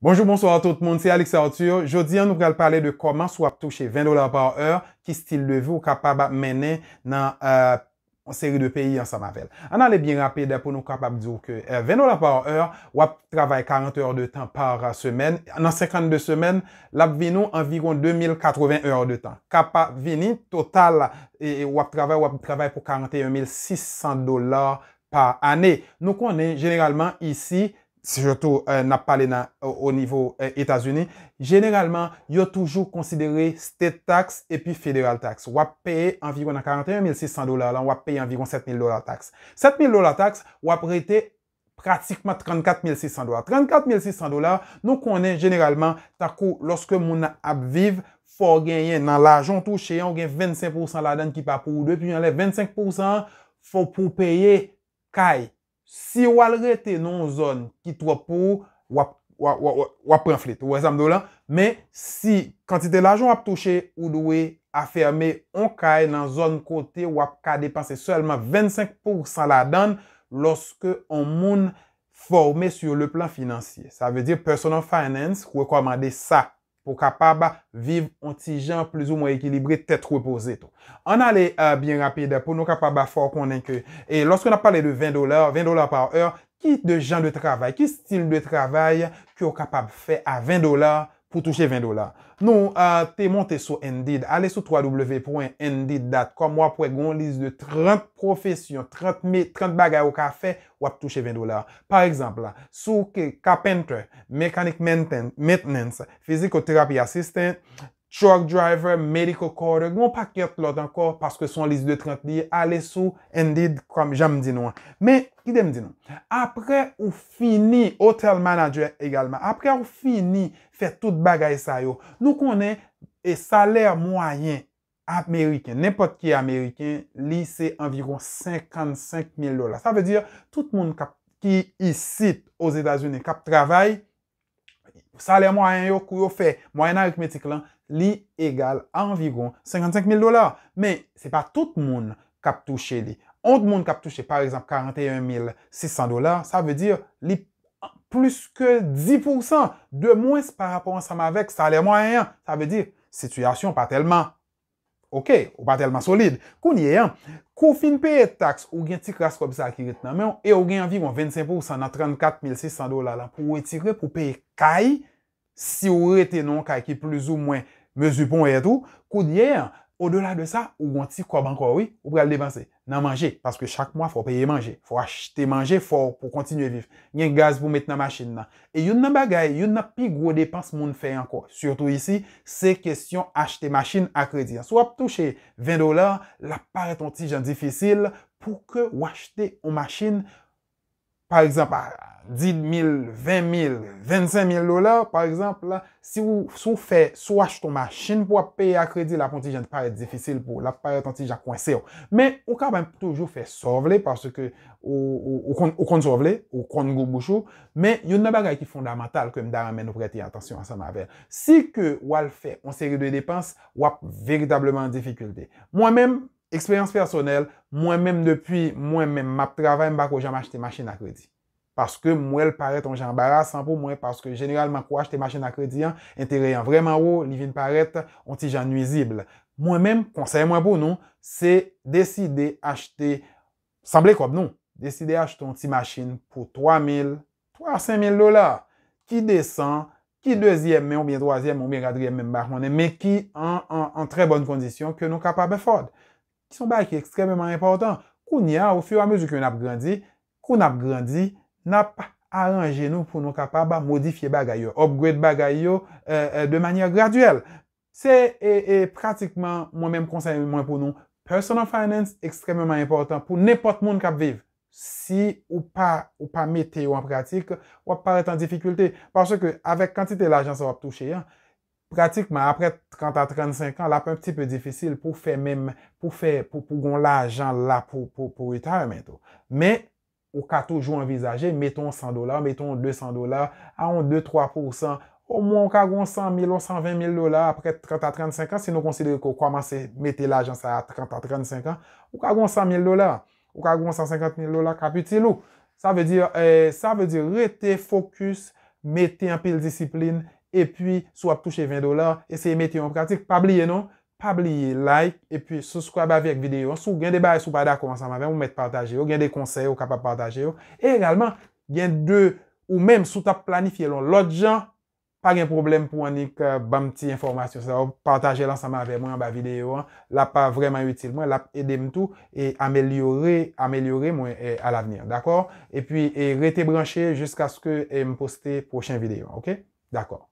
Bonjour, bonsoir tout moun, si Alex Arthur. Jodi, an nou kal pale de koman sou ap touche 20 dolar par hour ki stil de vu ou kapab ap menen nan seri de peyi an sa mavel. An ale bin rapide pou nou kapab djou ke 20 euh, dolar par hour wap travay 40 or de tan par semen. Anan 52 semen, lap veno environ 2080 or de tan. Kapab veni total wap travay pou 41600 dolar par ane. Nou konen generalman isi, si joutou euh, nap pale nan o euh, nivou Etasuni, euh, generalman, yo toujou konsidere state tax epi federal tax. Wap peye anviron an 41,600 dolar lan, wap peye anviron 7,000 dolar tax. 7,000 dolar tax, wap rete pratikman 34,600 dolar. 34,600 dolar, nou konen generalman takou loske moun ap viv, fò genyen nan la ajon touche, yon gen 25% la den ki pa pou ou de, pi yon le 25% fò pou peye kaye. Si wal rete nan zon kit wap ou, wap renflit. Wap renflit. Men si kantite lajon wap touche ou dwe aferme, on kaye nan zon kote wap ka depanse selman 25% la dan loske on moun forme sur le plan finansye. Sa ve di personal finance kwe komande sa. pou kapab vive onti jan plus ou mwen ekilibre, tet repose. An ale euh, bien rapide, pou nou kapab fò konenke. E loske nan pale de 20 dolar, 20 dolar par or, ki de jan de travay, ki stil de travay, ki ou kapab fè a 20 dolar, pou touche 20 dolar. Nou, euh, te monte sou Indeed, ale sou www.ended.com, wap wèk goun lise de 30 profesyon, 30 bagay wak a fè, wap touche 20 dolar. Par exemple, sou ke Capenter, Mechanic Maintenance, Physicotherapy Assistant, chok driver, mediko kore, gwo paket lot ankor, paske son lisi de 30 liye, ale sou, endid, kwa jame di nou an. Me, ki de mdi nou, apre ou fini, hotel manager egalman, apre ou fini, fe tout bagay sa yo, nou konen, e saler mwayen, Ameriken, nepot ki Ameriken, lise environ 55 mil lola. Sa ve dir, tout moun kap ki isit, o Zedazune, kap travay, saler mwayen yo, kou yo fe, mwayen aritmetik lan, li egal anviron 55,000 dolar. Men, se pa tout moun kap touche li. Ond moun kap touche, par exemple, 41,600 dolar, sa ve dir, li plus ke 10% de mwens par rapport an sam avek, sa ale mwanyan. Sa ve dir, sityasyon pa telman. Ok, ou pa telman solide. Koun e ye yon, kou fin peye taks, ou gen ti krask obisal ki rit nan men, e ou gen anviron 25% nan 34,600 dolar lan. Pou etire pou peye kay, si ou rete non kay ki plus ou mwen, Me zupon etou, kou diyer, o dola de sa, ou gwan ti kwa bankwa, ou pral depanse nan manje, paske chak mwa fwa paye manje, fwa achete manje fwa pou kontinu e viv. Nyen gaz pou met nan masjine nan. E yon nan bagay, yon nan pi gwo depanse moun fè anko. Surtou isi, se kestyon achete masjine akredi. Swa ptouche 20 dolar, la pare ton ti jan difisil pou ke wachete ou masjine Par exemple, 10.000, 20.000, 25.000 lola. Par exemple, si ou sou fè sou ach ton machin pou ap pay akredi, la pwantijen pa et defisil pou la pwantijen kon se yo. Men, ou ka bèm toujou fè sovle, parce ke ou kon sovle, ou kon go bouchou. Men, yon nè bagay ki fondamental kèm dar amen nou prati atansyon ansan ma bè. Si ke wal fè on seri de depans, wap veritableman defikulte. Mwen mèm, Eksperyans personel, mwen menm depwi, mwen menm map travay mba kwa janm achte machin akredi. Paske mwen l paret an jan barasan pou mwen, paske generalman kwa achte machin akredi an, entereyan vreman ou, li vin paret, an ti jan nwizibl. Mwen menm, konsey mwen pou nou, se deside achte, sanble kop nou, deside achte an ti machin pou 3.000, 3.000-5.000 dolar. Ki desan, ki 2.000 men, ou bien 3.000, ou bien 3.000 men mba kwenen, me ki an, an, an tre bon kondisyon ke nou kapap e fod. ki son bak ekstrememan importan. Koun ya, ou fiyo a mezu ki yon ap grandi, koun ap grandi, nap aranje nou pou nou kapaba modifiye bagay yo, upgrade bagay yo euh, euh, de manya graduel. Se, e pratikman, mwen menm konsey mwen pou nou, personal finance ekstrememan importan pou nepot moun kap viv. Si ou pa, ou pa mete yo an pratik, wap paret an difikulte. Parse ke, avek kantite la jan sa wap touche yon, Pratikman apre 30-35 an, la pe un pti pe difisil pou fè mèm, pou fè, pou pou gon la ajan la pou utar men to. Mè, ou ka toujou envizaje, meton 100 dolar, meton 200 dolar, a on 2-3%, ou mwen ou ka gon 100 mil, 120 mil dolar apre 30-35 an, si nou konsidere ko kwa manse mette la ajan sa 30-35 an, ou ka gon 100 mil dolar, ou ka gon 150 mil dolar, kapite lou. Sa ve di eh, rete fokus, mette an pil disipline, e pi sou ap touche 20 dolar, eseye meti yo an pratik, pa bliye non, pa bliye like, e pi sou skwab avèk videyo, sou gen de baye sou pa da kon ansam avè, ou meti partaje yo, gen de konsey ou kapap partaje yo, e realman, gen de ou menm sou tap planifiye lon, lot jan, pa gen problem pou anik euh, ban mti informasyon, sa ou partaje lansam avè mwen an ba videyo, la pa vreman utile mwen, la edem tou, e amelyore mwen al avenir, d'akor, e pi rete branche, jisk aske m poste pochen videyo, ok, d'akor,